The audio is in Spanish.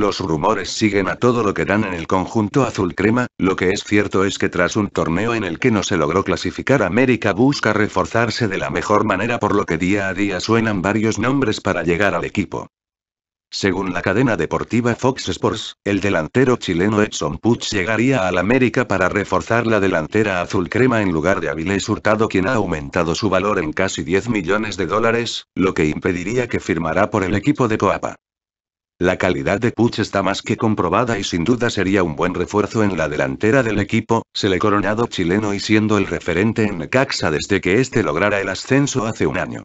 Los rumores siguen a todo lo que dan en el conjunto azul crema, lo que es cierto es que tras un torneo en el que no se logró clasificar América busca reforzarse de la mejor manera por lo que día a día suenan varios nombres para llegar al equipo. Según la cadena deportiva Fox Sports, el delantero chileno Edson Puch llegaría al América para reforzar la delantera azul crema en lugar de Avilés Hurtado quien ha aumentado su valor en casi 10 millones de dólares, lo que impediría que firmara por el equipo de Coapa. La calidad de Puch está más que comprobada y sin duda sería un buen refuerzo en la delantera del equipo, se le coronado chileno y siendo el referente en Necaxa desde que este lograra el ascenso hace un año.